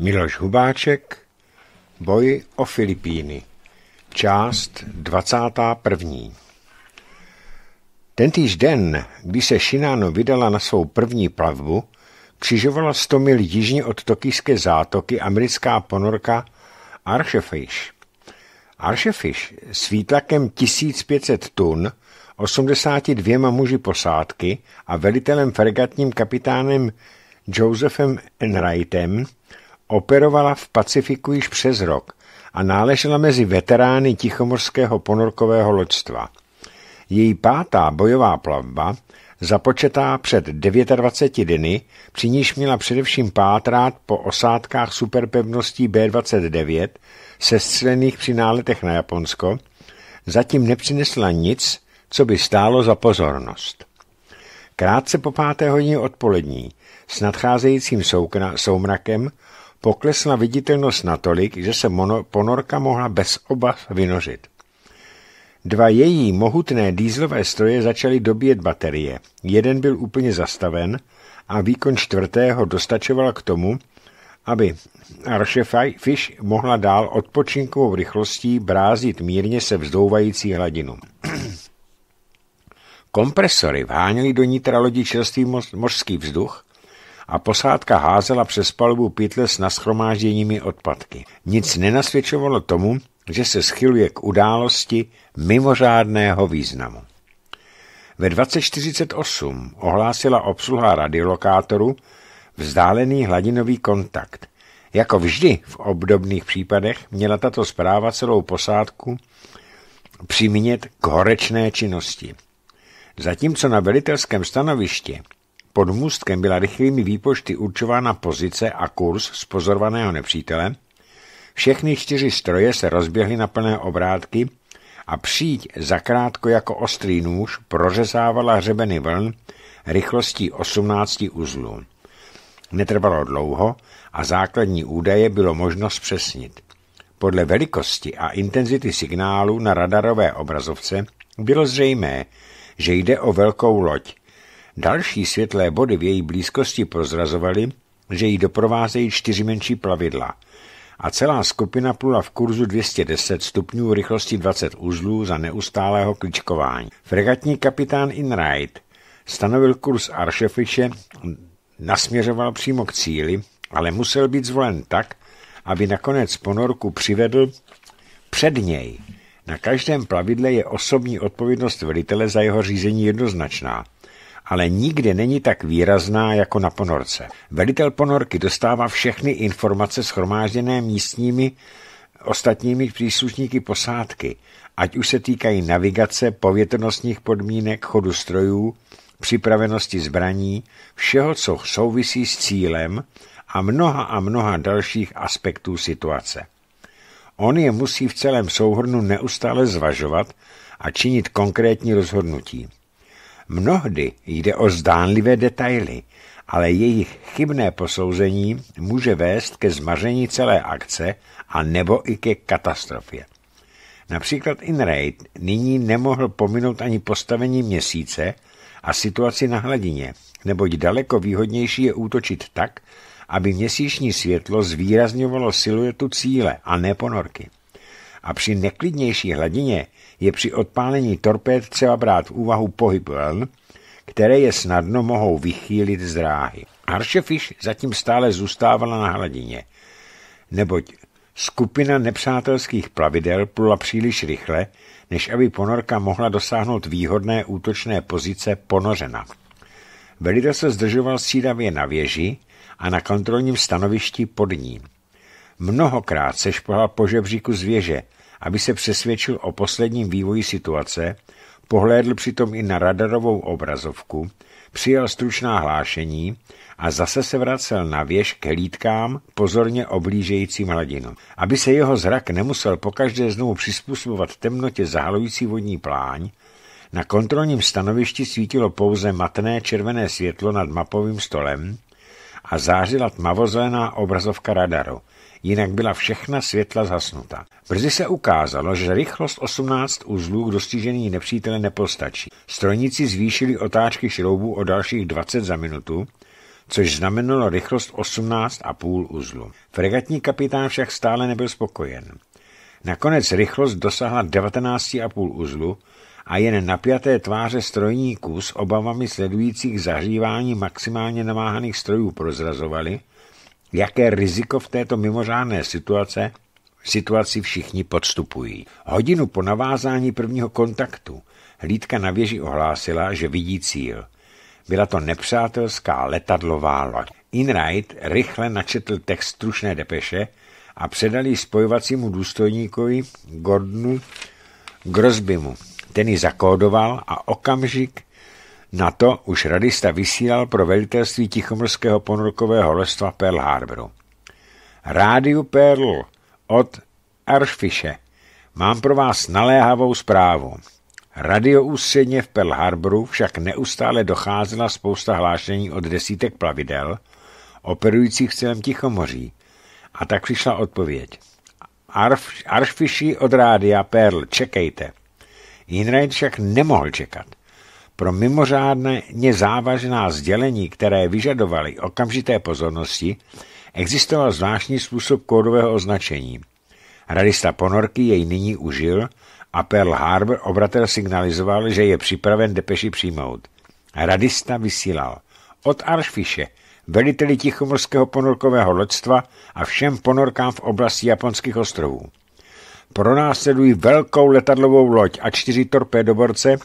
Miloš Hubáček Boj o Filipíny Část 21. týž den, kdy se Šináno vydala na svou první plavbu, křižovala 100 mil jižně od tokijské zátoky americká ponorka Archefish. Archefish s výtlakem 1500 tun, 82 muži posádky a velitelem fregatním kapitánem Josephem Enrightem Operovala v Pacifiku již přes rok a náležela mezi veterány Tichomorského ponorkového loďstva. Její pátá bojová plavba, započetá před 29 dny, při níž měla především pátrát po osádkách superpevností B-29, sestřelených při náletech na Japonsko, zatím nepřinesla nic, co by stálo za pozornost. Krátce po páté hodině odpolední s nadcházejícím soukna, soumrakem poklesla viditelnost natolik, že se ponorka mohla bez obav vynořit. Dva její mohutné dýzlové stroje začaly dobíjet baterie. Jeden byl úplně zastaven a výkon čtvrtého dostačoval k tomu, aby Arshefaj Fish mohla dál odpočinkovou rychlostí brázit mírně se vzdouvající hladinu. Kompresory vháněly do nitra lodi čerstvý mořský vzduch a posádka házela přes palubu pytle s naschromážděními odpadky. Nic nenasvědčovalo tomu, že se schyluje k události mimořádného významu. Ve 2048 ohlásila obsluha radiolokátoru vzdálený hladinový kontakt. Jako vždy v obdobných případech měla tato zpráva celou posádku přimínět k horečné činnosti. Zatímco na velitelském stanovišti pod můstkem byla rychlými výpočty určována pozice a kurz z pozorovaného nepřítele. Všechny čtyři stroje se rozběhly na plné obrátky a příď zakrátko jako ostrý nůž prořezávala hřebeny vln rychlostí 18 uzlů. Netrvalo dlouho a základní údaje bylo možno zpřesnit. Podle velikosti a intenzity signálu na radarové obrazovce bylo zřejmé, že jde o velkou loď – Další světlé body v její blízkosti prozrazovaly, že jí doprovázejí čtyři menší plavidla a celá skupina plula v kurzu 210 stupňů rychlosti 20 uzlů za neustálého kličkování. Fregatní kapitán Inright stanovil kurz Aršefiše, nasměřoval přímo k cíli, ale musel být zvolen tak, aby nakonec ponorku přivedl před něj. Na každém plavidle je osobní odpovědnost velitele za jeho řízení jednoznačná ale nikdy není tak výrazná jako na ponorce. Velitel ponorky dostává všechny informace schromážděné místními ostatními příslušníky posádky, ať už se týkají navigace, povětrnostních podmínek, chodu strojů, připravenosti zbraní, všeho, co souvisí s cílem a mnoha a mnoha dalších aspektů situace. On je musí v celém souhrnu neustále zvažovat a činit konkrétní rozhodnutí. Mnohdy jde o zdánlivé detaily, ale jejich chybné posouzení může vést ke zmaření celé akce a nebo i ke katastrofě. Například Inrate nyní nemohl pominout ani postavení měsíce a situaci na hladině, neboť daleko výhodnější je útočit tak, aby měsíční světlo zvýrazňovalo siluetu cíle a ne ponorky. A při neklidnější hladině je při odpálení torpéd třeba brát v úvahu pohyb vln, které je snadno mohou vychýlit z dráhy. Aršefiš zatím stále zůstávala na hladině, neboť skupina nepřátelských plavidel plula příliš rychle, než aby ponorka mohla dosáhnout výhodné útočné pozice ponořena. Velitel se zdržoval střídavě na věži a na kontrolním stanovišti pod ním. Mnohokrát se šplhal po žebříku z věže, aby se přesvědčil o posledním vývoji situace, pohlédl přitom i na radarovou obrazovku, přijal stručná hlášení a zase se vracel na věž k lítkám pozorně oblížejícím hladinu. Aby se jeho zrak nemusel pokaždé znovu přizpůsobovat temnotě zahalující vodní pláň, na kontrolním stanovišti svítilo pouze matné červené světlo nad mapovým stolem a zářila tmavozelená obrazovka radaru – jinak byla všechna světla zhasnuta. Brzy se ukázalo, že rychlost 18 uzlů k dostižení nepřítele nepostačí. Strojníci zvýšili otáčky šroubů o dalších 20 za minutu, což znamenalo rychlost 18,5 uzlu. Fregatní kapitán však stále nebyl spokojen. Nakonec rychlost dosáhla 19,5 uzlu a jen napjaté tváře strojníků s obavami sledujících zahřívání maximálně namáhaných strojů prozrazovali. Jaké riziko v této mimořádné situace situaci všichni podstupují. Hodinu po navázání prvního kontaktu hlídka na věži ohlásila, že vidí cíl. Byla to nepřátelská letadlová loď. Inright rychle načetl text stručné depeše a předal ji spojovacímu důstojníkovi Gordonu Grosbymu. Ten ji zakódoval a okamžik na to už radista vysílal pro velitelství Tichomorského ponorkového lestva Pearl Harboru. Rádiu Pearl od Arfiše. Mám pro vás naléhavou zprávu. Radio ústředně v Pearl Harboru však neustále docházela spousta hlášení od desítek plavidel, operujících v celém Tichomoří. A tak přišla odpověď. Arf, Arfiši od rádia Pearl, čekejte. Jinrajn však nemohl čekat. Pro mimořádně nezávažná sdělení, které vyžadovaly okamžité pozornosti, existoval zvláštní způsob kódového označení. Radista ponorky jej nyní užil a Pearl Harbor obratel signalizoval, že je připraven depeši přijmout. Radista vysílal. Od Aršfiše, veliteli tichomorského ponorkového loďstva a všem ponorkám v oblasti japonských ostrovů. Pro Pronásledují velkou letadlovou loď a čtyři torpédoborce,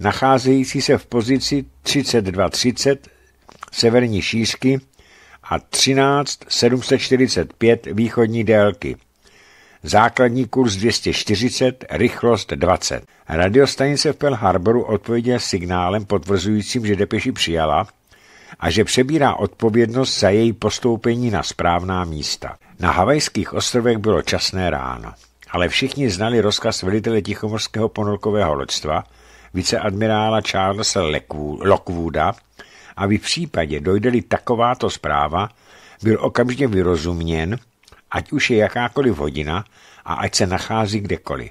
nacházející se v pozici 3230 severní šířky a 13745 východní délky. Základní kurz 240, rychlost 20. Radiostanice v Pearl Harboru odpověděla signálem potvrzujícím, že depeši přijala a že přebírá odpovědnost za její postoupení na správná místa. Na havajských ostrovech bylo časné ráno, ale všichni znali rozkaz velitele Tichomorského ponorkového loďstva – viceadmirála Charlesa Lockwooda, aby v případě dojde-li takováto zpráva, byl okamžitě vyrozuměn, ať už je jakákoliv hodina a ať se nachází kdekoliv.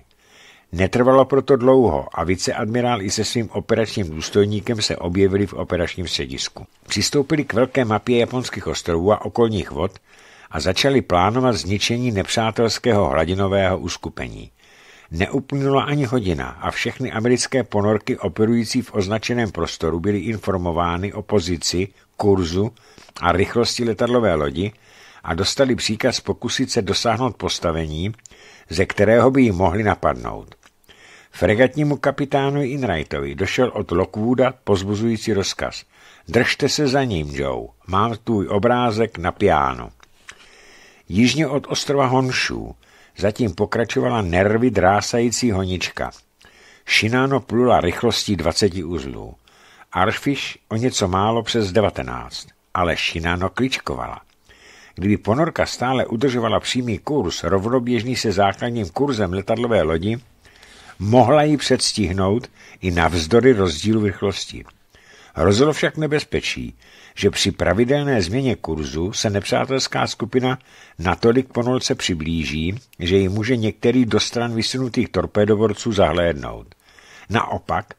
Netrvalo proto dlouho a viceadmirál i se svým operačním důstojníkem se objevili v operačním středisku. Přistoupili k velké mapě japonských ostrovů a okolních vod a začali plánovat zničení nepřátelského hladinového uskupení. Neuplynula ani hodina a všechny americké ponorky operující v označeném prostoru byly informovány o pozici, kurzu a rychlosti letadlové lodi a dostali příkaz pokusit se dosáhnout postavení, ze kterého by ji mohli napadnout. Fregatnímu kapitánu Inrightovi došel od Lockwooda pozbuzující rozkaz. Držte se za ním, Joe. Mám tvůj obrázek na piánu. Jižně od ostrova Honšů Zatím pokračovala nervy drásající honička. Šináno plula rychlostí 20 uzlů. Arfish o něco málo přes 19, ale Šináno kličkovala. Kdyby ponorka stále udržovala přímý kurz rovnoběžný se základním kurzem letadlové lodi, mohla ji předstihnout i navzdory rozdílu rychlosti. Hrozilo však nebezpečí, že při pravidelné změně kurzu se nepřátelská skupina natolik ponolce přiblíží, že ji může některý do stran vysunutých torpédoborců zahlédnout. Naopak,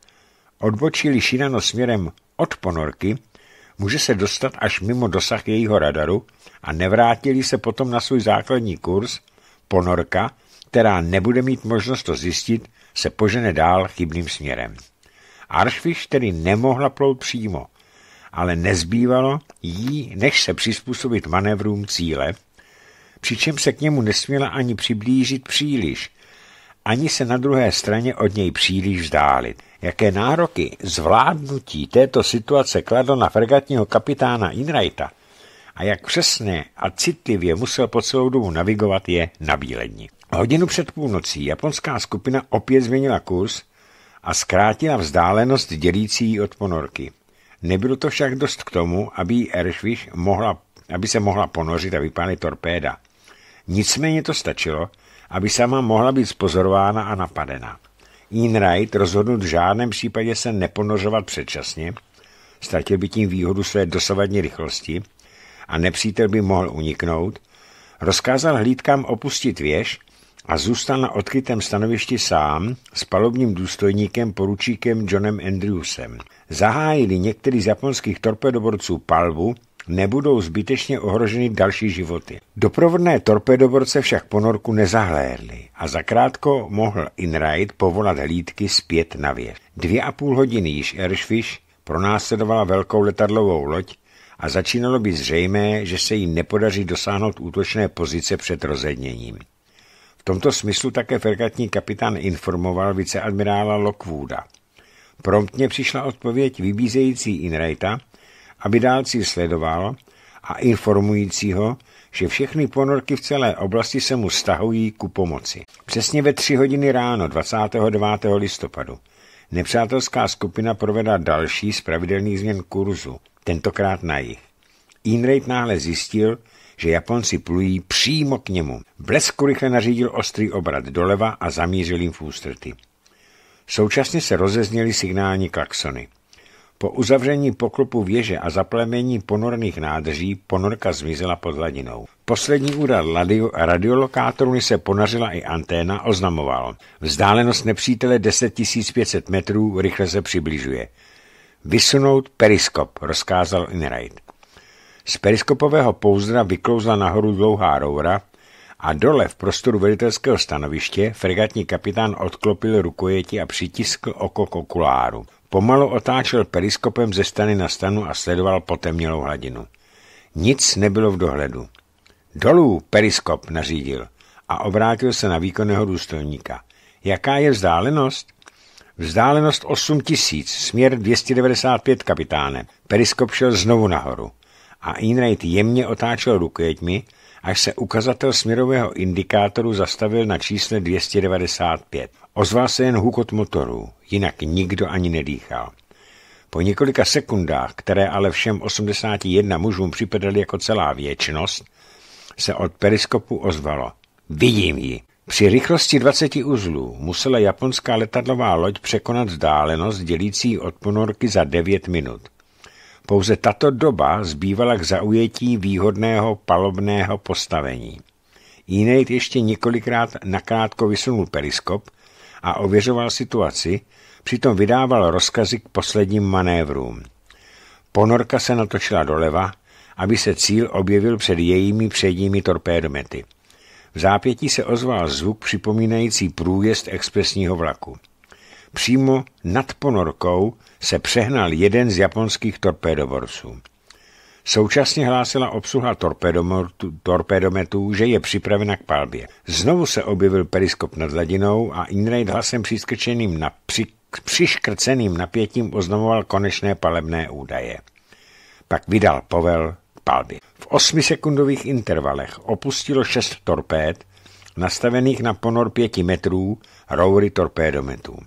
odbočí šinano směrem od ponorky, může se dostat až mimo dosah jejího radaru a nevrátili se potom na svůj základní kurz, ponorka, která nebude mít možnost to zjistit, se požene dál chybným směrem. Aršfish tedy nemohla plout přímo – ale nezbývalo jí, než se přizpůsobit manévrům cíle, přičem se k němu nesměla ani přiblížit příliš, ani se na druhé straně od něj příliš vzdálit. Jaké nároky zvládnutí této situace kladlo na fregatního kapitána Inrajta a jak přesně a citlivě musel po celou dobu navigovat je na Hodinu před půlnocí japonská skupina opět změnila kurz a zkrátila vzdálenost dělící od ponorky. Nebylo to však dost k tomu, aby ji mohla, aby se mohla ponořit a vypálit torpéda. Nicméně to stačilo, aby sama mohla být spozorována a napadena. Ian Wright rozhodnut v žádném případě se neponořovat předčasně, ztratil by tím výhodu své dosavadní rychlosti a nepřítel by mohl uniknout, rozkázal hlídkám opustit věž a zůstal na odkrytém stanovišti sám s palobním důstojníkem poručíkem Johnem Andrewsem. Zahájili některý z japonských torpedoborců palbu, nebudou zbytečně ohroženy další životy. Doprovodné torpedoborce však ponorku nezahlédly a zakrátko mohl Inright povolat hlídky zpět na věž. Dvě a půl hodiny již Erschfish pronásledovala velkou letadlovou loď a začínalo být zřejmé, že se jí nepodaří dosáhnout útočné pozice před rozedněním. V tomto smyslu také fregatní kapitán informoval viceadmirála Lockwooda. Promptně přišla odpověď vybízející Inrejta, aby dál cíl sledoval a informující ho, že všechny ponorky v celé oblasti se mu stahují ku pomoci. Přesně ve 3 hodiny ráno 29. listopadu nepřátelská skupina provedla další z pravidelných změn kurzu, tentokrát na jich. Inrejt náhle zjistil, že Japonci plují přímo k němu. Blesku rychle nařídil ostrý obrat doleva a zamířil jim v ústrty. Současně se rozezněly signální klaxony. Po uzavření poklopu věže a zaplemení ponorných nádrží ponorka zmizela pod hladinou. Poslední údar radio, radiolokátoru se ponařila i anténa oznamoval. Vzdálenost nepřítele 10 500 metrů rychle se přibližuje. Vysunout periskop, rozkázal Inright. Z periskopového pouzdra vyklouzla nahoru dlouhá roura a dole v prostoru velitelského stanoviště fregatní kapitán odklopil rukojeti a přitiskl oko k okuláru. Pomalu otáčel periskopem ze stany na stanu a sledoval potemnělou hladinu. Nic nebylo v dohledu. Dolů, periskop, nařídil a obrátil se na výkonného důstojníka. Jaká je vzdálenost? Vzdálenost 8000, směr 295, kapitáne. Periskop šel znovu nahoru a Einrate jemně otáčel rukojeťmi, až se ukazatel směrového indikátoru zastavil na čísle 295. Ozval se jen hukot motorů, jinak nikdo ani nedýchal. Po několika sekundách, které ale všem 81 mužům připadaly jako celá věčnost, se od periskopu ozvalo. Vidím ji. Při rychlosti 20 uzlů musela japonská letadlová loď překonat vzdálenost dělící od ponorky za 9 minut. Pouze tato doba zbývala k zaujetí výhodného palobného postavení. Jinej ještě několikrát nakrátko vysunul periskop a ověřoval situaci, přitom vydával rozkazy k posledním manévrům. Ponorka se natočila doleva, aby se cíl objevil před jejími předními torpédomety. V zápětí se ozval zvuk připomínající průjezd expresního vlaku. Přímo nad ponorkou se přehnal jeden z japonských torpédoborců. Současně hlásila obsluha torpédometů, že je připravena k palbě. Znovu se objevil periskop nad hladinou a Inraid hlasem přiskrčeným na při, přiškrceným napětím oznamoval konečné palebné údaje. Pak vydal povel k palbě. V osmisekundových intervalech opustilo šest torpéd, nastavených na ponor pěti metrů roury torpédometů.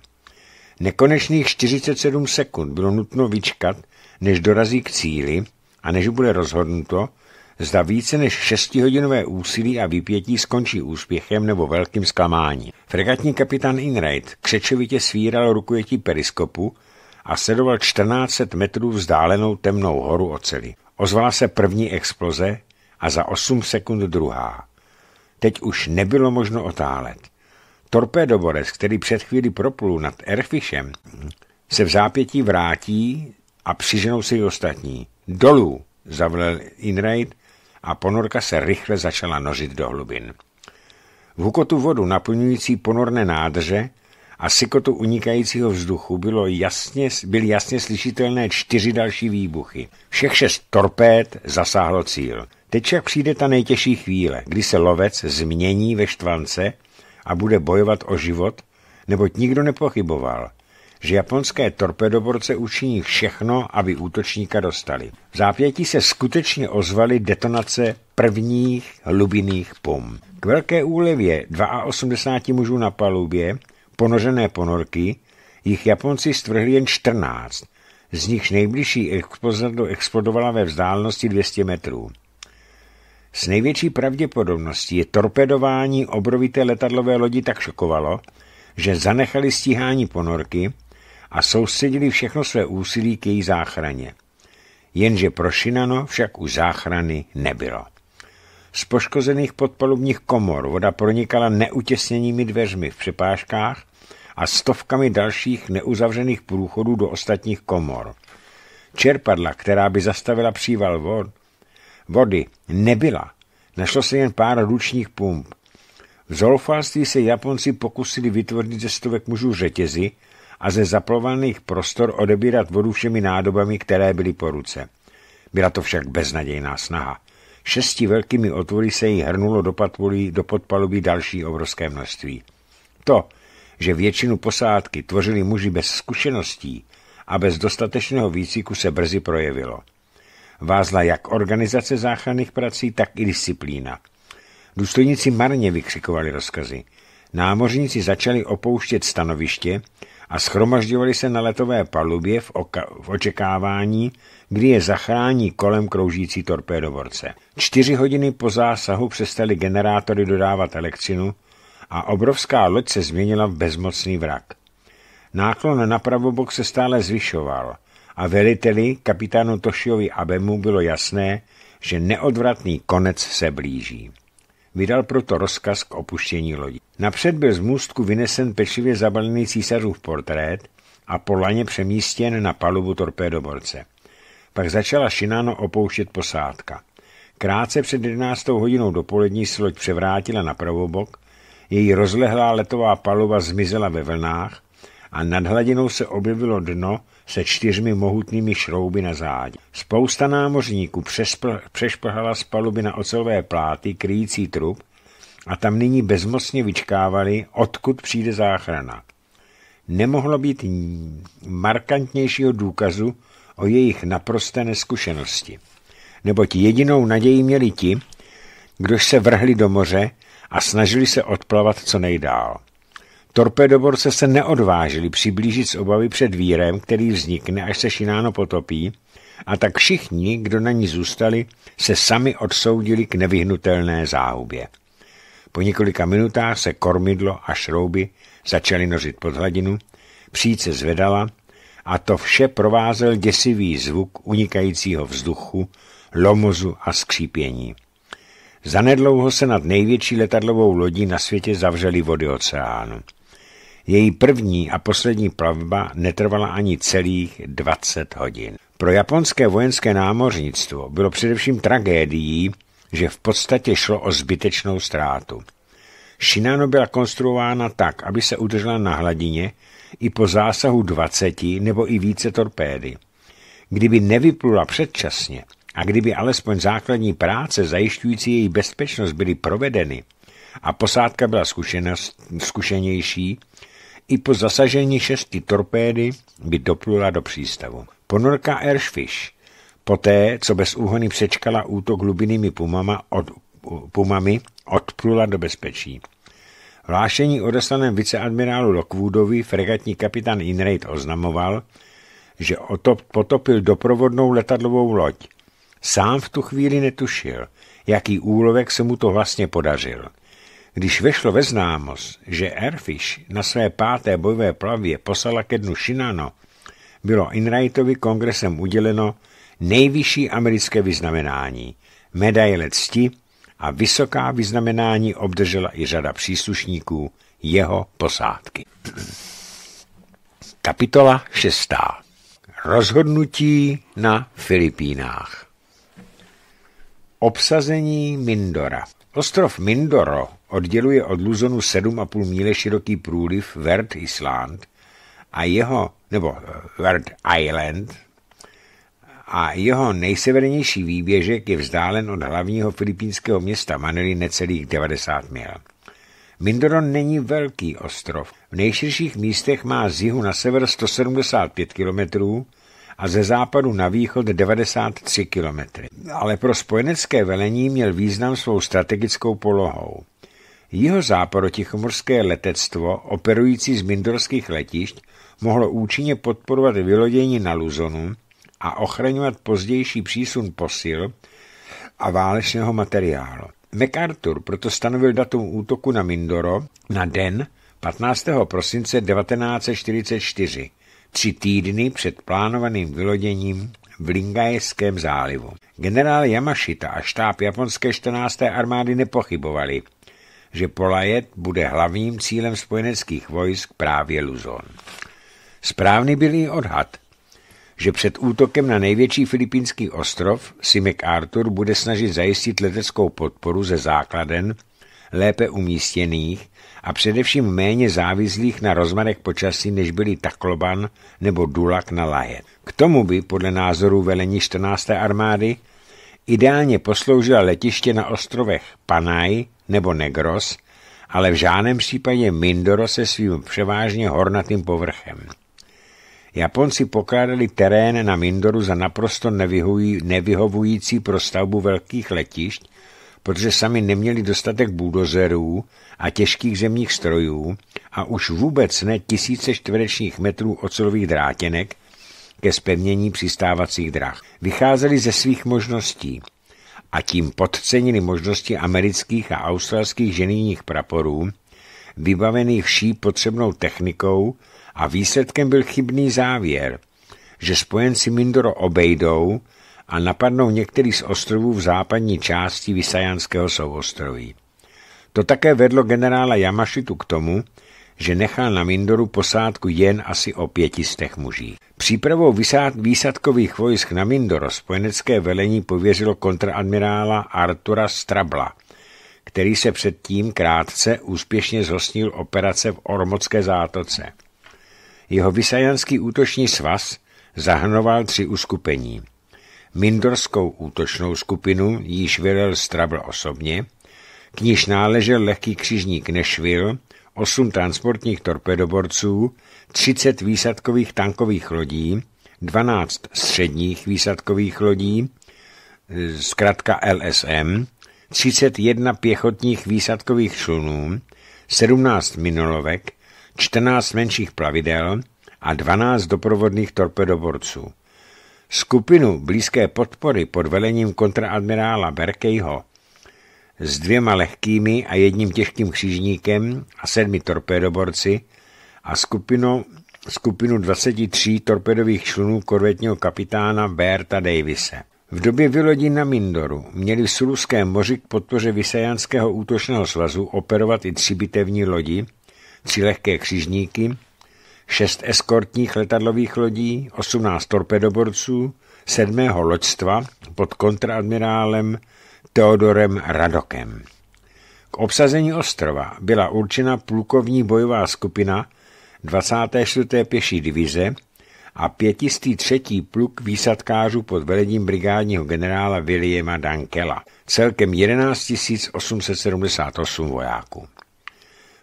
Nekonečných 47 sekund bylo nutno vyčkat, než dorazí k cíli a než bude rozhodnuto, zda více než hodinové úsilí a vypětí skončí úspěchem nebo velkým zklamáním. Fregatní kapitán Inright křečovitě svíral rukujetí periskopu a sledoval 14 metrů vzdálenou temnou horu oceli. Ozvala se první exploze a za 8 sekund druhá. Teď už nebylo možno otálet. Torpédoborec, který před chvíli proplul nad Erfišem, se v zápětí vrátí a přiženou si i ostatní. Dolů, zavlel Inraid a ponorka se rychle začala nořit do hlubin. V hukotu vodu naplňující ponorné nádrže a sykotu unikajícího vzduchu bylo jasně, byly jasně slyšitelné čtyři další výbuchy. Všech šest torpéd zasáhlo cíl. Teď však přijde ta nejtěžší chvíle, kdy se lovec změní ve štvance a bude bojovat o život, neboť nikdo nepochyboval, že japonské torpedoborce učiní všechno, aby útočníka dostali. V zápětí se skutečně ozvaly detonace prvních hlubinných pum. K velké úlevě 82 mužů na palubě, ponořené ponorky, jich Japonci stvrhli jen 14, z nichž nejbližší explozadlo explodovala ve vzdálenosti 200 metrů. S největší pravděpodobností je torpedování obrovité letadlové lodi tak šokovalo, že zanechali stíhání ponorky a soustředili všechno své úsilí k její záchraně. Jenže pro Šinano však už záchrany nebylo. Z poškozených podpalubních komor voda pronikala neutěsněnými dveřmi v přepážkách a stovkami dalších neuzavřených průchodů do ostatních komor. Čerpadla, která by zastavila příval vod, Vody nebyla. Našlo se jen pár ručních pump. V zoufalství se Japonci pokusili vytvořit ze stovek mužů řetězy a ze zaplovaných prostor odebírat vodu všemi nádobami, které byly po ruce. Byla to však beznadějná snaha. Šesti velkými otvory se jí hrnulo do, patvolí, do podpalubí další obrovské množství. To, že většinu posádky tvořili muži bez zkušeností a bez dostatečného výcviku se brzy projevilo. Vázla jak organizace záchranných prací, tak i disciplína. Důstojníci marně vykřikovali rozkazy. Námořníci začali opouštět stanoviště a schromažďovali se na letové palubě v, oka- v očekávání, kdy je zachrání kolem kroužící torpédovorce. Čtyři hodiny po zásahu přestali generátory dodávat elektřinu a obrovská loď se změnila v bezmocný vrak. Náklon na pravobok se stále zvyšoval a veliteli kapitánu Tošiovi Abemu bylo jasné, že neodvratný konec se blíží. Vydal proto rozkaz k opuštění lodi. Napřed byl z můstku vynesen pečlivě zabalený císařův portrét a po laně přemístěn na palubu torpédoborce. Pak začala Šináno opouštět posádka. Krátce před 11. hodinou dopolední se loď převrátila na pravobok, její rozlehlá letová paluba zmizela ve vlnách a nad hladinou se objevilo dno se čtyřmi mohutnými šrouby na zádi. Spousta námořníků přešplhala z paluby na ocelové pláty kryjící trup a tam nyní bezmocně vyčkávali, odkud přijde záchrana. Nemohlo být markantnějšího důkazu o jejich naprosté neskušenosti. Neboť jedinou naději měli ti, kdož se vrhli do moře a snažili se odplavat co nejdál. Torpedoborce se neodvážili přiblížit z obavy před vírem, který vznikne, až se Šináno potopí, a tak všichni, kdo na ní zůstali, se sami odsoudili k nevyhnutelné záhubě. Po několika minutách se kormidlo a šrouby začaly nořit pod hladinu, přijít se zvedala a to vše provázel děsivý zvuk unikajícího vzduchu, lomozu a skřípění. Zanedlouho se nad největší letadlovou lodí na světě zavřely vody oceánu. Její první a poslední plavba netrvala ani celých 20 hodin. Pro japonské vojenské námořnictvo bylo především tragédií, že v podstatě šlo o zbytečnou ztrátu. Shinano byla konstruována tak, aby se udržela na hladině i po zásahu 20 nebo i více torpédy. Kdyby nevyplula předčasně a kdyby alespoň základní práce zajišťující její bezpečnost byly provedeny a posádka byla zkušenější, i po zasažení šesti torpédy by doplula do přístavu. Ponorka Airfish, poté, co bez úhony přečkala útok hlubinými pumama od, pumami, odplula do bezpečí. Vlášení odeslaném viceadmirálu Lockwoodovi, fregatní kapitán Inraid oznamoval, že otop, potopil doprovodnou letadlovou loď. Sám v tu chvíli netušil, jaký úlovek se mu to vlastně podařil – když vešlo ve známost, že Erfish na své páté bojové plavě poslala ke dnu Shinano, bylo Inrightovi kongresem uděleno nejvyšší americké vyznamenání, medaile cti a vysoká vyznamenání obdržela i řada příslušníků jeho posádky. Kapitola 6. Rozhodnutí na Filipínách Obsazení Mindora Ostrov Mindoro odděluje od Luzonu 7,5 míle široký průliv Verd Island a jeho, nebo eh, Verd Island, a jeho nejsevernější výběžek je vzdálen od hlavního filipínského města Manily necelých 90 mil. Mindoron není velký ostrov. V nejširších místech má z jihu na sever 175 km a ze západu na východ 93 km. Ale pro spojenecké velení měl význam svou strategickou polohou. Jeho záporotichomorské letectvo, operující z mindorských letišť, mohlo účinně podporovat vylodění na Luzonu a ochraňovat pozdější přísun posil a válečného materiálu. MacArthur proto stanovil datum útoku na Mindoro na den 15. prosince 1944, tři týdny před plánovaným vyloděním v Lingajském zálivu. Generál Yamashita a štáb japonské 14. armády nepochybovali, že Polajet bude hlavním cílem spojeneckých vojsk právě Luzon. Správný byl i odhad, že před útokem na největší filipínský ostrov si MacArthur bude snažit zajistit leteckou podporu ze základen, lépe umístěných a především méně závislých na rozmarech počasí, než byli Takloban nebo Dulak na Laje. K tomu by podle názoru velení 14. armády ideálně posloužila letiště na ostrovech Panaj nebo negros, ale v žádném případě Mindoro se svým převážně hornatým povrchem. Japonci pokládali terén na Mindoru za naprosto nevyhovující pro stavbu velkých letišť, protože sami neměli dostatek budozerů a těžkých zemních strojů a už vůbec ne tisíce čtverečních metrů ocelových drátěnek ke zpevnění přistávacích drah. Vycházeli ze svých možností – a tím podcenili možnosti amerických a australských ženijních praporů, vybavených vší potřebnou technikou a výsledkem byl chybný závěr, že spojenci Mindoro obejdou a napadnou některý z ostrovů v západní části Visajanského souostroví. To také vedlo generála Yamashitu k tomu, že nechal na Mindoru posádku jen asi o pětistech muží. Přípravou výsadkových vojsk na Mindoro spojenecké velení pověřilo kontraadmirála Artura Strabla, který se předtím krátce úspěšně zhostnil operace v Ormocké zátoce. Jeho vysajanský útoční svaz zahrnoval tři uskupení. Mindorskou útočnou skupinu již vyrel Strabl osobně, k níž náležel lehký křižník Nešvil – 8 transportních torpedoborců, 30 výsadkových tankových lodí, 12 středních výsadkových lodí, eh, zkrátka LSM, 31 pěchotních výsadkových člunů, 17 minolovek, 14 menších plavidel a 12 doprovodných torpedoborců. Skupinu blízké podpory pod velením kontraadmirála Berkejho s dvěma lehkými a jedním těžkým křižníkem a sedmi torpédoborci a skupinu, skupinu 23 torpedových člunů korvetního kapitána Berta Davise. V době vylodí na Mindoru měli v Suluském moři k podpoře Vysajanského útočného svazu operovat i tři bitevní lodi, tři lehké křižníky, šest eskortních letadlových lodí, 18 torpedoborců, sedmého loďstva pod kontraadmirálem Teodorem Radokem. K obsazení ostrova byla určena plukovní bojová skupina 24. pěší divize a 503. pluk výsadkářů pod velením brigádního generála Williama Dankela, celkem 11 878 vojáků.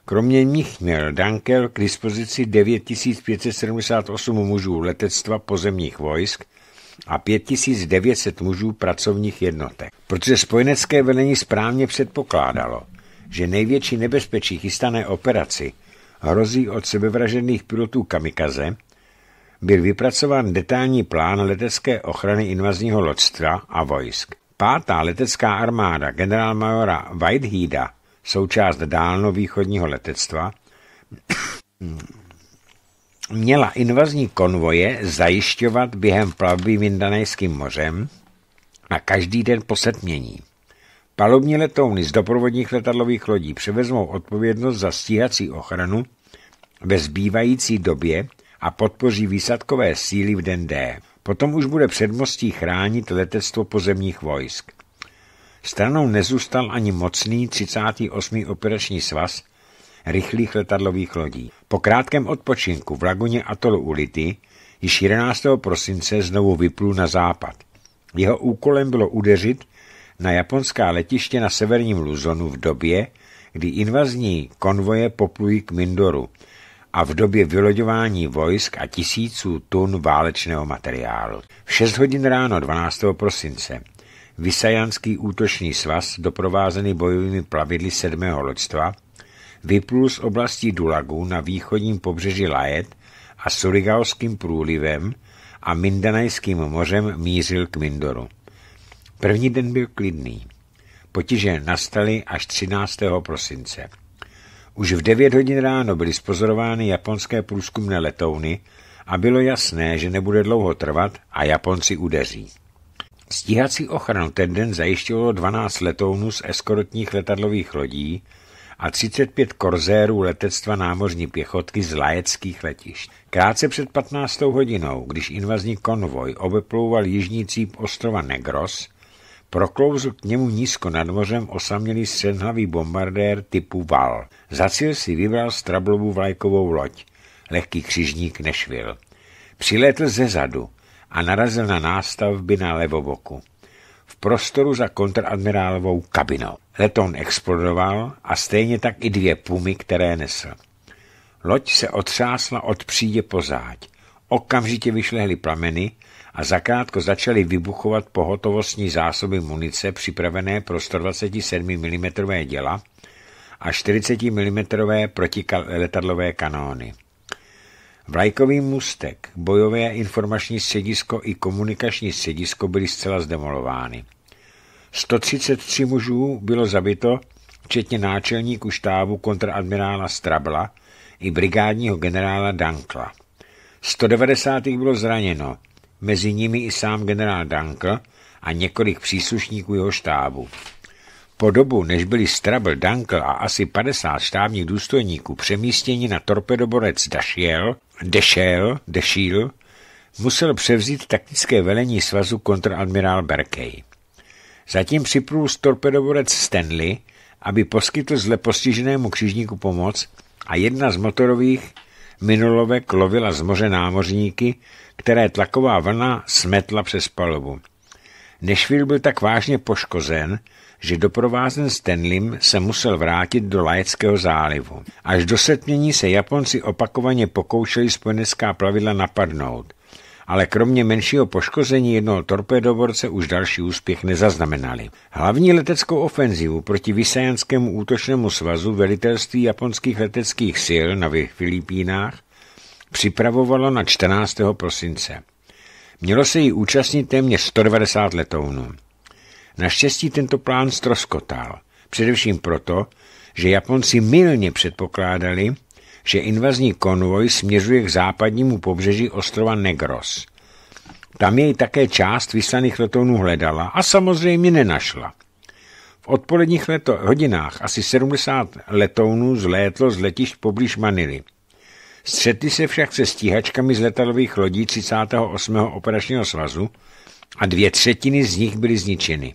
Kromě nich měl Dankel k dispozici 9578 mužů letectva pozemních vojsk a 5900 mužů pracovních jednotek. Protože spojenecké velení správně předpokládalo, že největší nebezpečí chystané operaci hrozí od sebevražených pilotů kamikaze, byl vypracován detailní plán letecké ochrany invazního loďstva a vojsk. Pátá letecká armáda generálmajora Whiteheeda, součást dálnovýchodního letectva, měla invazní konvoje zajišťovat během plavby Vindanejským mořem a každý den posetmění. Palubní letouny z doprovodních letadlových lodí převezmou odpovědnost za stíhací ochranu ve zbývající době a podpoří výsadkové síly v den D. Potom už bude předmostí chránit letectvo pozemních vojsk. Stranou nezůstal ani mocný 38. operační svaz rychlých letadlových lodí. Po krátkém odpočinku v laguně atolu Ulity již 11. prosince znovu vyplul na západ. Jeho úkolem bylo udeřit na japonská letiště na severním Luzonu v době, kdy invazní konvoje poplují k Mindoru a v době vyloďování vojsk a tisíců tun válečného materiálu. V 6 hodin ráno 12. prosince Vysajanský útočný svaz, doprovázený bojovými plavidly 7. loďstva, vyplul z oblasti Dulagu na východním pobřeží Lajet a Surigalským průlivem a Mindanajským mořem mířil k Mindoru. První den byl klidný. Potíže nastaly až 13. prosince. Už v 9 hodin ráno byly spozorovány japonské průzkumné letouny a bylo jasné, že nebude dlouho trvat a Japonci udeří. Stíhací ochranu ten den zajišťovalo 12 letounů z eskortních letadlových lodí a 35 korzérů letectva námořní pěchotky z lajeckých letišť. Krátce před 15. hodinou, když invazní konvoj obeplouval jižní cíp ostrova Negros, proklouzl k němu nízko nad mořem osamělý střednhavý bombardér typu Val. Za cíl si vybral Strablovu vlajkovou loď, lehký křižník Nešvil. Přilétl ze zadu a narazil na nástavby na levoboku prostoru za kontradmirálovou kabinou. Letoun explodoval a stejně tak i dvě pumy, které nesl. Loď se otřásla od přídě záď. Okamžitě vyšlehly plameny a zakrátko začaly vybuchovat pohotovostní zásoby munice připravené pro 127 mm děla a 40 mm protiletadlové kanóny. Vlajkový mustek, bojové informační středisko i komunikační středisko byly zcela zdemolovány. 133 mužů bylo zabito, včetně náčelníku štábu kontradmirála Strabla i brigádního generála Dankla. 190. bylo zraněno, mezi nimi i sám generál Dankl a několik příslušníků jeho štábu. Po dobu, než byli Strabl, Dankl a asi 50 štábních důstojníků přemístěni na torpedoborec Dašiel, Dešel, dešil, musel převzít taktické velení svazu kontraadmirál Berkey. Zatím připlul torpedovorec Stanley, aby poskytl zle postiženému křižníku pomoc a jedna z motorových minulovek lovila z moře námořníky, které tlaková vlna smetla přes palubu. Nešvil byl tak vážně poškozen, že doprovázen Stanlim se musel vrátit do Lajeckého zálivu. Až do setmění se Japonci opakovaně pokoušeli spojenecká plavidla napadnout, ale kromě menšího poškození jednoho torpédoborce už další úspěch nezaznamenali. Hlavní leteckou ofenzivu proti vysajanskému útočnému svazu velitelství japonských leteckých sil na Filipínách připravovalo na 14. prosince. Mělo se jí účastnit téměř 190 letounů. Naštěstí tento plán stroskotal, především proto, že Japonci mylně předpokládali, že invazní konvoj směřuje k západnímu pobřeží ostrova Negros. Tam jej také část vyslaných letounů hledala a samozřejmě nenašla. V odpoledních leto- hodinách asi 70 letounů zlétlo z letišť poblíž Manily. Střetli se však se stíhačkami z letadlových lodí 38. operačního svazu, a dvě třetiny z nich byly zničeny.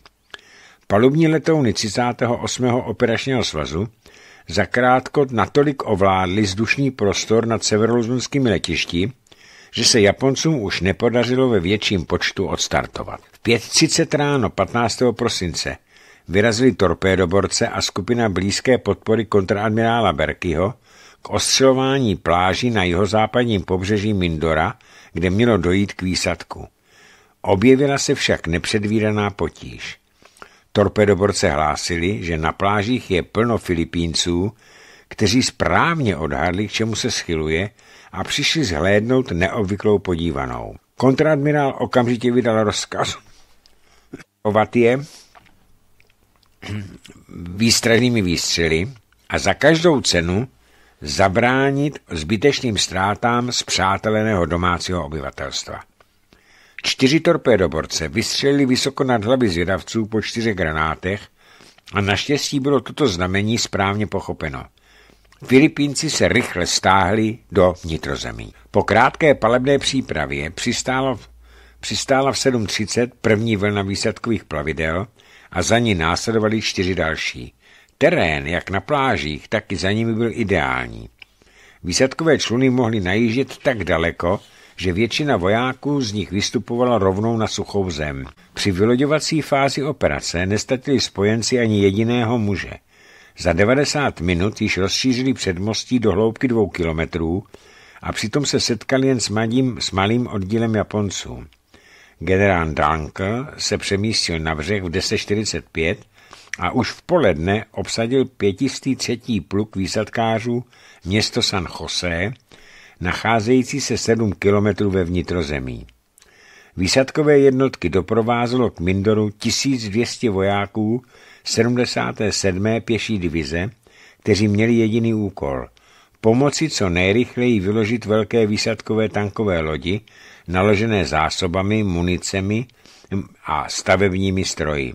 Palubní letouny 38. operačního svazu zakrátko natolik ovládly vzdušný prostor nad severozunským letišti, že se Japoncům už nepodařilo ve větším počtu odstartovat. V 5.30 ráno 15. prosince vyrazili torpédoborce a skupina blízké podpory kontraadmirála Berkyho k ostřelování pláží na jihozápadním pobřeží Mindora, kde mělo dojít k výsadku. Objevila se však nepředvídaná potíž. Torpedoborce hlásili, že na plážích je plno Filipínců, kteří správně odhadli, k čemu se schyluje a přišli zhlédnout neobvyklou podívanou. Kontradmirál okamžitě vydal rozkaz: o je výstražnými výstřely a za každou cenu zabránit zbytečným ztrátám zpřáteleného domácího obyvatelstva. Čtyři torpédoborce vystřelili vysoko nad hlavy zvědavců po čtyřech granátech a naštěstí bylo toto znamení správně pochopeno. Filipínci se rychle stáhli do vnitrozemí. Po krátké palebné přípravě přistála v, přistála v 7.30 první vlna výsadkových plavidel a za ní následovali čtyři další. Terén, jak na plážích, tak i za nimi byl ideální. Výsadkové čluny mohly najíždět tak daleko, že většina vojáků z nich vystupovala rovnou na suchou zem. Při vyloďovací fázi operace nestatili spojenci ani jediného muže. Za 90 minut již rozšířili předmostí do hloubky dvou kilometrů a přitom se setkali jen s malým, s malým oddílem Japonců. Generál Dunkel se přemístil na břeh v 10.45 a už v poledne obsadil 503. pluk výsadkářů město San Jose, nacházející se 7 kilometrů ve vnitrozemí. Výsadkové jednotky doprovázelo k Mindoru 1200 vojáků 77. pěší divize, kteří měli jediný úkol – pomoci co nejrychleji vyložit velké výsadkové tankové lodi, naložené zásobami, municemi a stavebními stroji.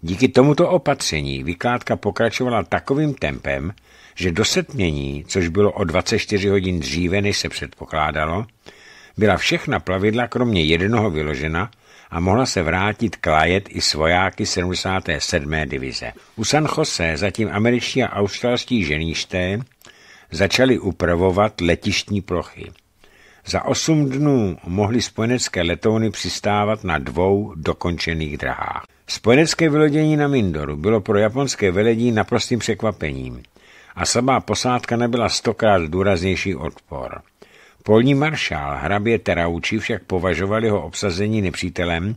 Díky tomuto opatření vykládka pokračovala takovým tempem, že dosetmění, což bylo o 24 hodin dříve, než se předpokládalo, byla všechna plavidla kromě jednoho vyložena a mohla se vrátit klajet i svojáky 77. divize. U San Jose zatím američtí a australští ženíšté začali upravovat letištní plochy. Za osm dnů mohly spojenecké letouny přistávat na dvou dokončených drahách. Spojenecké vylodění na Mindoru bylo pro japonské veledí naprostým překvapením – a samá posádka nebyla stokrát důraznější odpor. Polní maršál hrabě Terauči však považoval jeho obsazení nepřítelem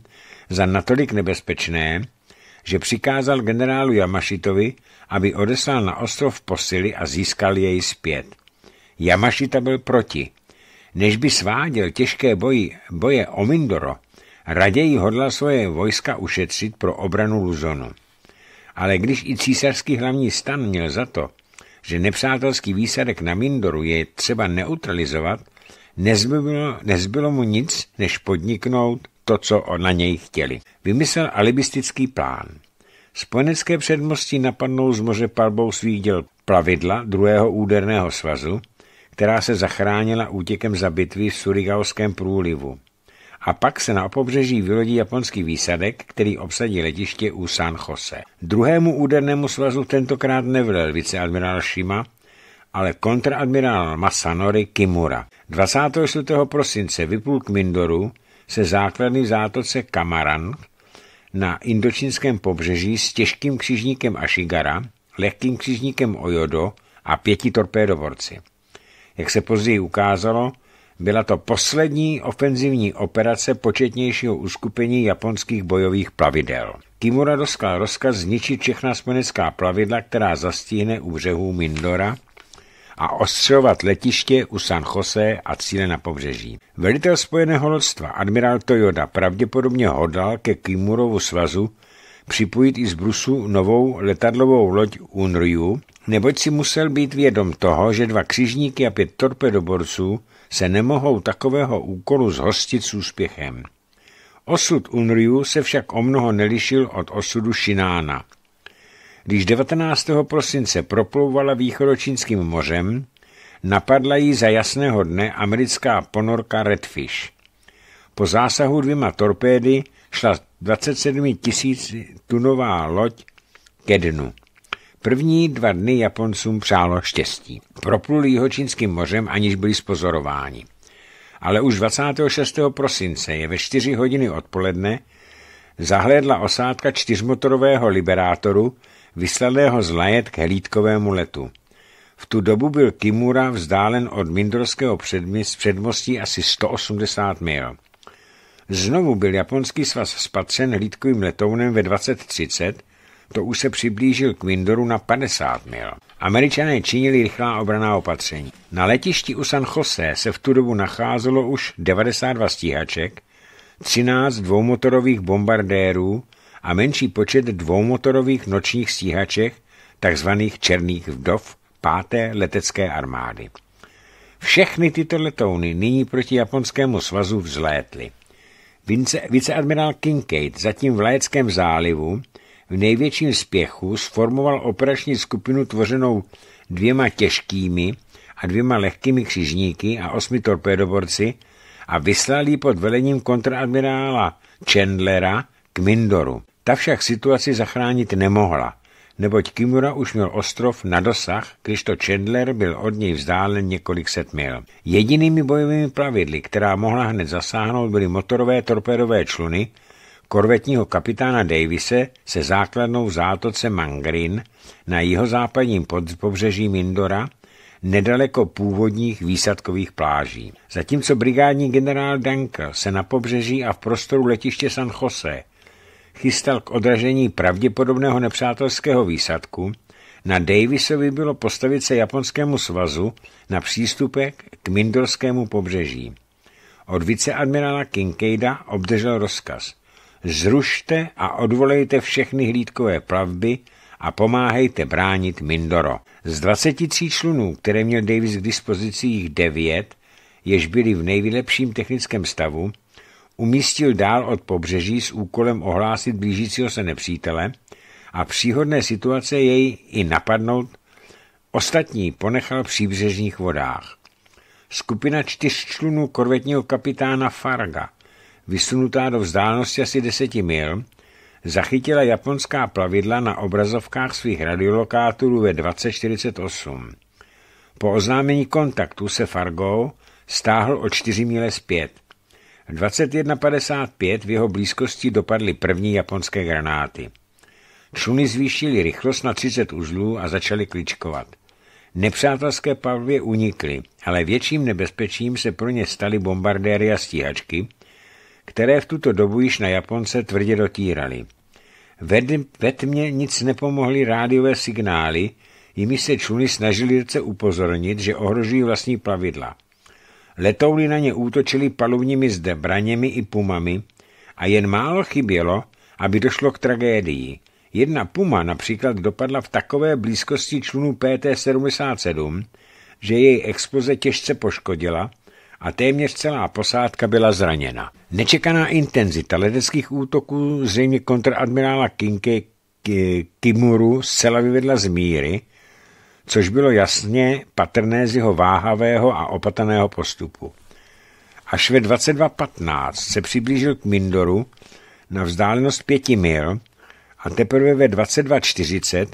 za natolik nebezpečné, že přikázal generálu Yamashitovi, aby odeslal na ostrov posily a získal jej zpět. Yamashita byl proti. Než by sváděl těžké boji, boje o Mindoro, raději hodla svoje vojska ušetřit pro obranu Luzonu. Ale když i císařský hlavní stan měl za to, že nepřátelský výsadek na Mindoru je třeba neutralizovat, nezbylo, nezbylo mu nic, než podniknout to, co na něj chtěli. Vymyslel alibistický plán. Spojenecké předmostí napadnou z moře palbou svých děl plavidla druhého úderného svazu, která se zachránila útěkem za bitvy v Surigaoském průlivu a pak se na pobřeží vylodí japonský výsadek, který obsadí letiště u San Jose. Druhému údernému svazu tentokrát nevlel viceadmirál Shima, ale kontradmirál Masanori Kimura. 24. prosince vyplul k Mindoru se základny v zátoce Kamaran na indočínském pobřeží s těžkým křižníkem Ashigara, lehkým křižníkem Ojodo a pěti torpédovorci. Jak se později ukázalo, byla to poslední ofenzivní operace početnějšího uskupení japonských bojových plavidel. Kimura dostal rozkaz zničit všechna spojenecká plavidla, která zastíhne u břehů Mindora a ostřelovat letiště u San Jose a cíle na pobřeží. Velitel spojeného lodstva admirál Toyoda pravděpodobně hodlal ke Kimurovu svazu připojit i z Brusu novou letadlovou loď Unryu, neboť si musel být vědom toho, že dva křižníky a pět torpedoborců se nemohou takového úkolu zhostit s úspěchem. Osud Unriu se však o mnoho nelišil od osudu Šinána. Když 19. prosince proplouvala východočínským mořem, napadla jí za jasného dne americká ponorka Redfish. Po zásahu dvěma torpédy šla 27 tisíc tunová loď ke dnu. První dva dny Japoncům přálo štěstí. Propluli Jihočínským mořem, aniž byli spozorováni. Ale už 26. prosince je ve 4 hodiny odpoledne zahlédla osádka čtyřmotorového liberátoru, vyslaného z lajet k helítkovému letu. V tu dobu byl Kimura vzdálen od Mindorského předmostí asi 180 mil. Znovu byl japonský svaz spatřen hlídkovým letounem ve 2030, to už se přiblížil k Windoru na 50 mil. Američané činili rychlá obraná opatření. Na letišti u San Jose se v tu dobu nacházelo už 92 stíhaček, 13 dvoumotorových bombardérů a menší počet dvoumotorových nočních stíhaček, takzvaných černých vdov, páté letecké armády. Všechny tyto letouny nyní proti japonskému svazu vzlétly. Viceadmirál Kincaid zatím v Lajeckém zálivu v největším spěchu sformoval operační skupinu tvořenou dvěma těžkými a dvěma lehkými křižníky a osmi torpédoborci a vyslal ji pod velením kontraadmirála Chandlera k Mindoru. Ta však situaci zachránit nemohla, neboť Kimura už měl ostrov na dosah, když to Chandler byl od něj vzdálen několik set mil. Jedinými bojovými pravidly, která mohla hned zasáhnout, byly motorové torpédové čluny, korvetního kapitána Davise se základnou v zátoce Mangrin na jihozápadním pobřeží Mindora nedaleko původních výsadkových pláží. Zatímco brigádní generál Dunkel se na pobřeží a v prostoru letiště San Jose chystal k odražení pravděpodobného nepřátelského výsadku, na Davisovi bylo postavit se japonskému svazu na přístupek k mindorskému pobřeží. Od viceadmirála Kinkeida obdržel rozkaz – zrušte a odvolejte všechny hlídkové plavby a pomáhejte bránit Mindoro. Z 23 člunů, které měl Davis k dispozici jich 9, jež byly v nejlepším technickém stavu, umístil dál od pobřeží s úkolem ohlásit blížícího se nepřítele a příhodné situace jej i napadnout, ostatní ponechal v příbřežních vodách. Skupina čtyř člunů korvetního kapitána Farga – vysunutá do vzdálenosti asi 10 mil, zachytila japonská plavidla na obrazovkách svých radiolokátorů ve 2048. Po oznámení kontaktu se Fargo stáhl o 4 míle zpět. 21.55 v jeho blízkosti dopadly první japonské granáty. Čluny zvýšily rychlost na 30 uzlů a začaly kličkovat. Nepřátelské plavbě unikly, ale větším nebezpečím se pro ně staly bombardéry a stíhačky, které v tuto dobu již na Japonce tvrdě dotírali. Ve tmě nic nepomohly rádiové signály, jimi se čluny snažili rce upozornit, že ohrožují vlastní plavidla. Letouly na ně útočili palubními zdebraněmi i pumami a jen málo chybělo, aby došlo k tragédii. Jedna puma například dopadla v takové blízkosti člunu PT-77, že její expoze těžce poškodila – a téměř celá posádka byla zraněna. Nečekaná intenzita leteckých útoků zřejmě kontradmirála Kinke Kimuru zcela vyvedla z míry, což bylo jasně patrné z jeho váhavého a opatrného postupu. Až ve 22.15 se přiblížil k Mindoru na vzdálenost pěti mil a teprve ve 22.40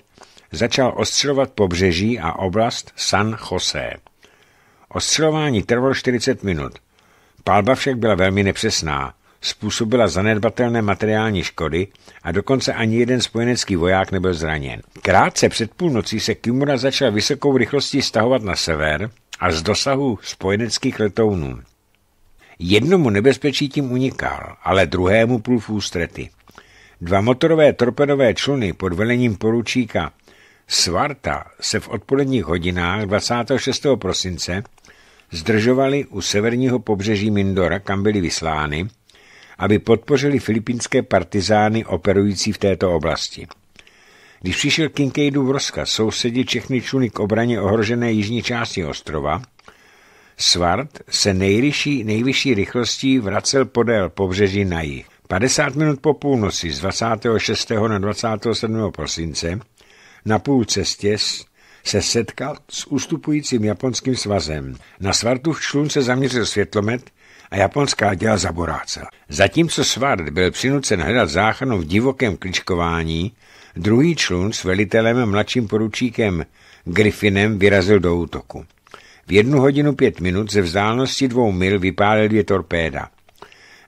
začal ostřelovat pobřeží a oblast San Jose. Ostřelování trvalo 40 minut. Palba však byla velmi nepřesná, způsobila zanedbatelné materiální škody a dokonce ani jeden spojenecký voják nebyl zraněn. Krátce před půlnocí se Kimura začal vysokou rychlostí stahovat na sever a z dosahu spojeneckých letounů. Jednomu nebezpečí tím unikal, ale druhému půl fůstrety. Dva motorové torpedové čluny pod velením poručíka Svarta se v odpoledních hodinách 26. prosince zdržovali u severního pobřeží Mindora, kam byly vyslány, aby podpořili filipínské partizány operující v této oblasti. Když přišel v Roska, sousedi všechny čluny k obraně ohrožené jižní části ostrova, Svart se nejvyšší, nejvyšší rychlostí vracel podél pobřeží na jih. 50 minut po půlnoci z 26. na 27. prosince na půl cestě se setkal s ustupujícím japonským svazem. Na v člun se zaměřil světlomet a japonská děla zaborácela. Zatímco Svart byl přinucen hledat záchranu v divokém kličkování, druhý člun s velitelem mladším poručíkem Griffinem vyrazil do útoku. V jednu hodinu pět minut ze vzdálenosti dvou mil vypálil dvě torpéda.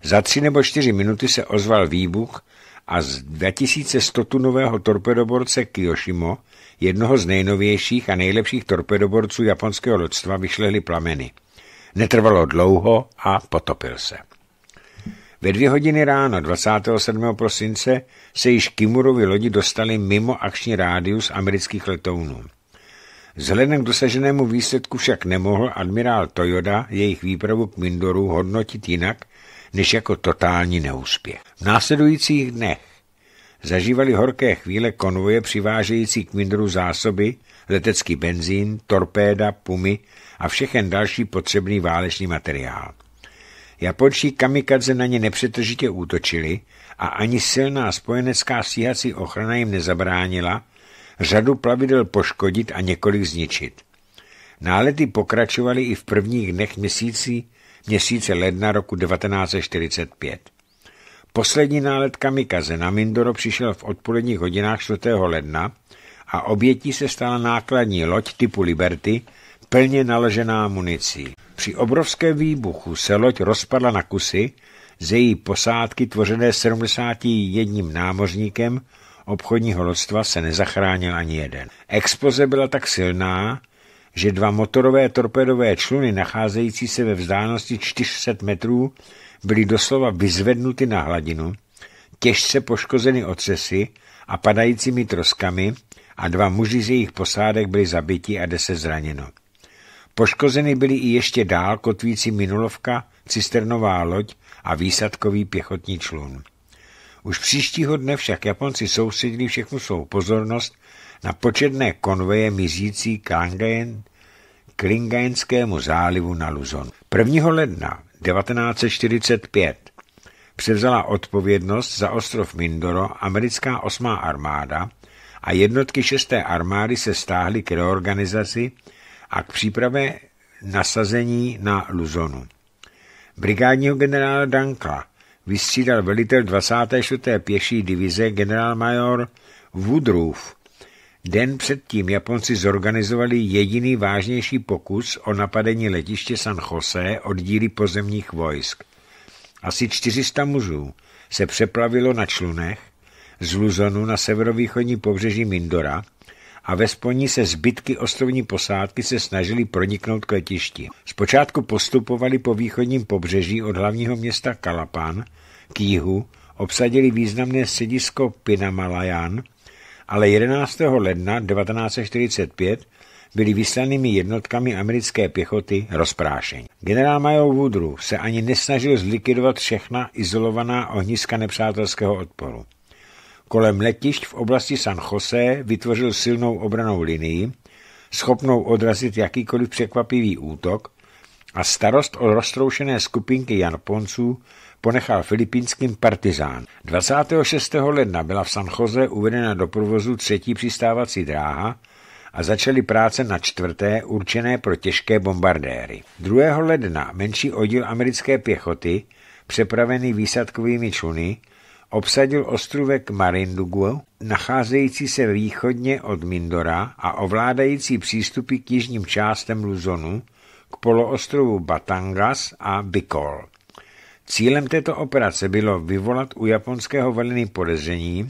Za tři nebo čtyři minuty se ozval výbuch a z 2100 tunového torpedoborce Kiyoshimo jednoho z nejnovějších a nejlepších torpedoborců japonského lodstva vyšlehly plameny. Netrvalo dlouho a potopil se. Ve dvě hodiny ráno 27. prosince se již Kimurovi lodi dostali mimo akční rádius amerických letounů. Vzhledem k dosaženému výsledku však nemohl admirál Toyoda jejich výpravu k Mindoru hodnotit jinak, než jako totální neúspěch. V následujících dnech zažívali horké chvíle konvoje přivážející k Windru zásoby, letecký benzín, torpéda, pumy a všechen další potřebný válečný materiál. Japonští kamikadze na ně nepřetržitě útočili a ani silná spojenecká stíhací ochrana jim nezabránila řadu plavidel poškodit a několik zničit. Nálety pokračovaly i v prvních dnech měsící, měsíce ledna roku 1945. Poslední nálet kamikaze na Mindoro přišel v odpoledních hodinách 4. ledna a obětí se stala nákladní loď typu Liberty, plně naložená municí. Při obrovském výbuchu se loď rozpadla na kusy, z její posádky tvořené 71 námořníkem obchodního lodstva se nezachránil ani jeden. Expoze byla tak silná, že dva motorové torpedové čluny nacházející se ve vzdálenosti 400 metrů byly doslova vyzvednuty na hladinu, těžce poškozeny ocesy a padajícími troskami a dva muži z jejich posádek byli zabiti a deset zraněno. Poškozeny byly i ještě dál kotvící minulovka, cisternová loď a výsadkový pěchotní člun. Už příštího dne však Japonci soustředili všechnu svou pozornost na početné konvoje mířící Klingajenskému zálivu na Luzon. 1. ledna 1945 převzala odpovědnost za ostrov Mindoro americká 8. armáda a jednotky 6. armády se stáhly k reorganizaci a k přípravě nasazení na Luzonu. Brigádního generála Dankla vystřídal velitel 24. pěší divize generálmajor Woodruff, Den předtím Japonci zorganizovali jediný vážnější pokus o napadení letiště San Jose od díly pozemních vojsk. Asi 400 mužů se přeplavilo na člunech z Luzonu na severovýchodní pobřeží Mindora a ve sponí se zbytky ostrovní posádky se snažili proniknout k letišti. Zpočátku postupovali po východním pobřeží od hlavního města Kalapan k jihu, obsadili významné středisko Pinamalayan ale 11. ledna 1945 byli vyslanými jednotkami americké pěchoty rozprášení. Generál Major Woodrow se ani nesnažil zlikvidovat všechna izolovaná ohniska nepřátelského odporu. Kolem letišť v oblasti San Jose vytvořil silnou obranou linii, schopnou odrazit jakýkoliv překvapivý útok a starost o roztroušené skupinky Ponců ponechal filipínským partizán. 26. ledna byla v San Jose uvedena do provozu třetí přistávací dráha a začaly práce na čtvrté určené pro těžké bombardéry. 2. ledna menší oddíl americké pěchoty, přepravený výsadkovými čluny, obsadil ostrovek Marindugu, nacházející se východně od Mindora a ovládající přístupy k jižním částem Luzonu, k poloostrovu Batangas a Bicol. Cílem této operace bylo vyvolat u japonského velení podezření,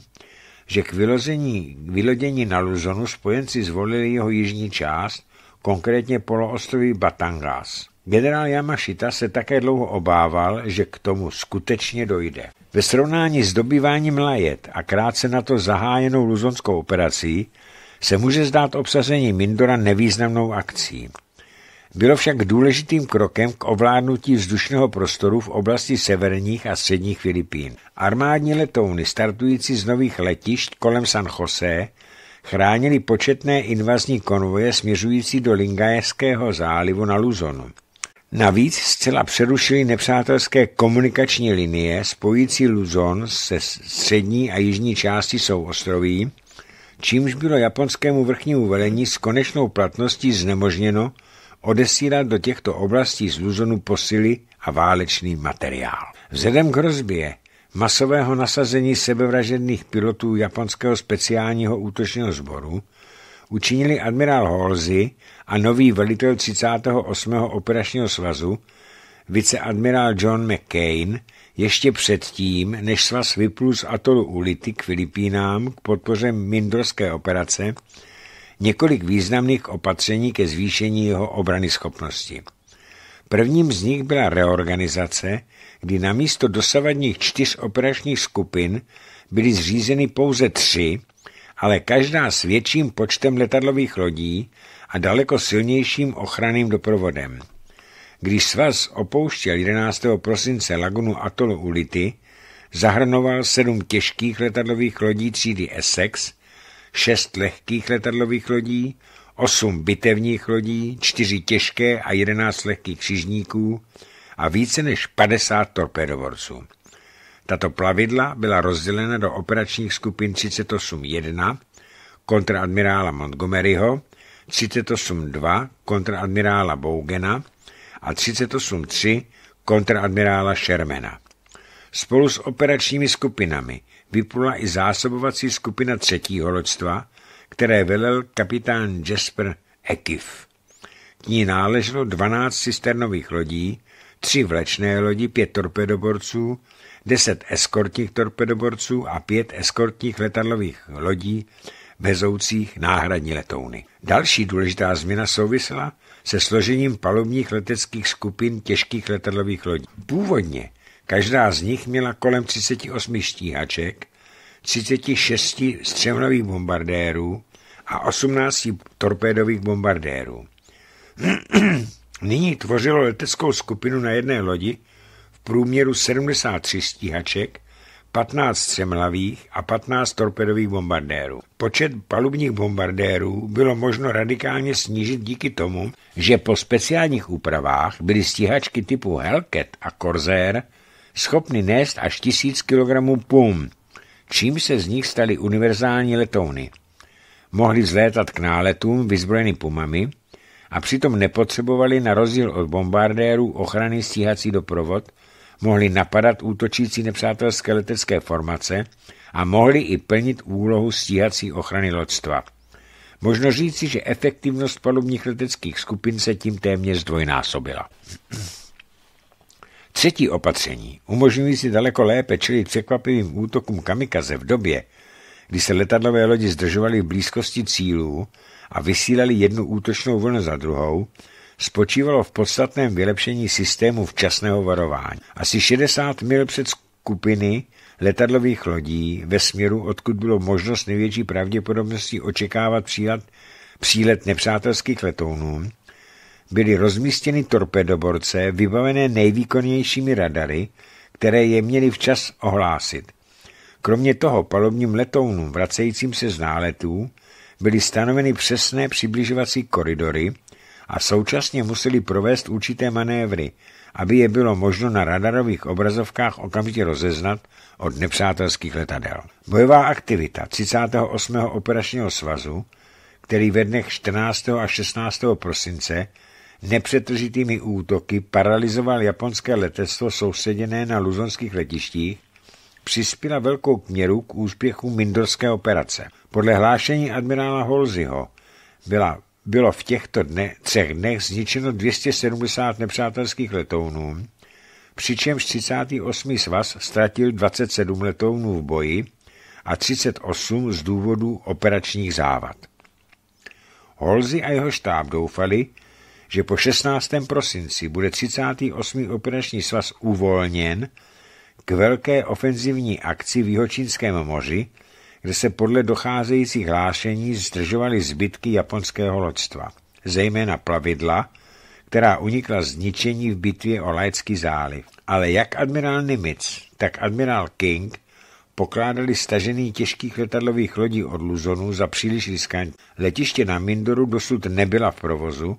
že k vylození, k vylodění na Luzonu spojenci zvolili jeho jižní část, konkrétně poloostroví Batangas. Generál Yamashita se také dlouho obával, že k tomu skutečně dojde. Ve srovnání s dobýváním Lajet a krátce na to zahájenou luzonskou operací se může zdát obsazení Mindora nevýznamnou akcí bylo však důležitým krokem k ovládnutí vzdušného prostoru v oblasti severních a středních Filipín. Armádní letouny startující z nových letišť kolem San Jose chránili početné invazní konvoje směřující do Lingajského zálivu na Luzonu. Navíc zcela přerušili nepřátelské komunikační linie spojící Luzon se střední a jižní části souostroví, čímž bylo japonskému vrchnímu velení s konečnou platností znemožněno odesílat do těchto oblastí z Luzonu posily a válečný materiál. Vzhledem k rozbě masového nasazení sebevražedných pilotů japonského speciálního útočního sboru učinili admirál Holzy a nový velitel 38. operačního svazu viceadmirál John McCain ještě předtím, než svaz vyplul z atolu Ulity k Filipínám k podpoře mindorské operace, několik významných opatření ke zvýšení jeho obrany schopnosti. Prvním z nich byla reorganizace, kdy na místo dosavadních čtyř operačních skupin byly zřízeny pouze tři, ale každá s větším počtem letadlových lodí a daleko silnějším ochranným doprovodem. Když svaz opouštěl 11. prosince lagunu Atolu Ulity, zahrnoval sedm těžkých letadlových lodí třídy Essex, šest lehkých letadlových lodí, osm bitevních lodí, čtyři těžké a jedenáct lehkých křižníků a více než 50 torpedovorců. Tato plavidla byla rozdělena do operačních skupin 38.1 kontraadmirála Montgomeryho, 38.2 kontraadmirála Bougena a 38.3 kontraadmirála Shermana. Spolu s operačními skupinami vyplula i zásobovací skupina třetího loďstva, které velel kapitán Jasper Ekif. K ní náleželo 12 cisternových lodí, tři vlečné lodi, pět torpedoborců, deset eskortních torpedoborců a pět eskortních letadlových lodí vezoucích náhradní letouny. Další důležitá změna souvisela se složením palubních leteckých skupin těžkých letadlových lodí. Původně Každá z nich měla kolem 38 stíhaček, 36 střevnových bombardérů a 18 torpédových bombardérů. Nyní tvořilo leteckou skupinu na jedné lodi v průměru 73 stíhaček, 15 střemlavých a 15 torpedových bombardérů. Počet palubních bombardérů bylo možno radikálně snížit díky tomu, že po speciálních úpravách byly stíhačky typu Hellcat a Corsair schopny nést až tisíc kilogramů pum, čím se z nich staly univerzální letouny. Mohli vzlétat k náletům vyzbrojeny pumami a přitom nepotřebovali na rozdíl od bombardérů ochrany stíhací doprovod, mohli napadat útočící nepřátelské letecké formace a mohli i plnit úlohu stíhací ochrany lodstva. Možno říci, že efektivnost palubních leteckých skupin se tím téměř zdvojnásobila. Třetí opatření, umožňující daleko lépe čelit překvapivým útokům kamikaze v době, kdy se letadlové lodi zdržovaly v blízkosti cílů a vysílali jednu útočnou vlnu za druhou, spočívalo v podstatném vylepšení systému včasného varování. Asi 60 mil před skupiny letadlových lodí ve směru, odkud bylo možnost největší pravděpodobností očekávat přílet, přílet nepřátelských letounů, byly rozmístěny torpedoborce vybavené nejvýkonnějšími radary, které je měly včas ohlásit. Kromě toho palobním letounům vracejícím se z náletů byly stanoveny přesné přibližovací koridory a současně museli provést určité manévry, aby je bylo možno na radarových obrazovkách okamžitě rozeznat od nepřátelských letadel. Bojová aktivita 38. operačního svazu, který ve dnech 14. a 16. prosince nepřetržitými útoky paralizoval japonské letectvo soustředěné na luzonských letištích, přispěla velkou měru k úspěchu mindorské operace. Podle hlášení admirála Holziho byla, bylo v těchto dne, třech dnech zničeno 270 nepřátelských letounů, přičemž 38. svaz ztratil 27 letounů v boji a 38 z důvodu operačních závad. Holzi a jeho štáb doufali, že po 16. prosinci bude 38. operační svaz uvolněn k velké ofenzivní akci v Jihočínském moři, kde se podle docházejících hlášení zdržovaly zbytky japonského loďstva, zejména plavidla, která unikla zničení v bitvě o Laický záliv. Ale jak admirál Nimitz, tak admirál King pokládali stažený těžkých letadlových lodí od Luzonu za příliš riskantní. Letiště na Mindoru dosud nebyla v provozu,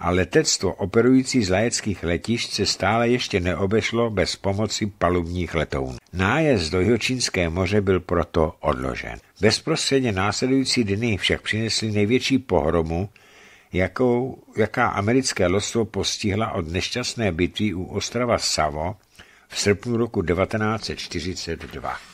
a letectvo operující z lajeckých letišť se stále ještě neobešlo bez pomoci palubních letounů. Nájezd do Jihočínské moře byl proto odložen. Bezprostředně následující dny však přinesly největší pohromu, jakou, jaká americké loďstvo postihla od nešťastné bitvy u ostrova Savo v srpnu roku 1942.